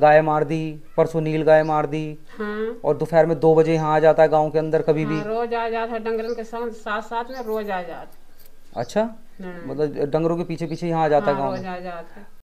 गाय मार दी परसों नील गाय मार दी हाँ। और दोपहर में दो बजे यहाँ आ जाता है गांव के अंदर कभी हाँ, भी रोज आ जाता है डंगरों के साथ साथ साथ में रोज आ जाता अच्छा हाँ। मतलब डंगरों के पीछे पीछे यहाँ आ जाता है हाँ, गाँव में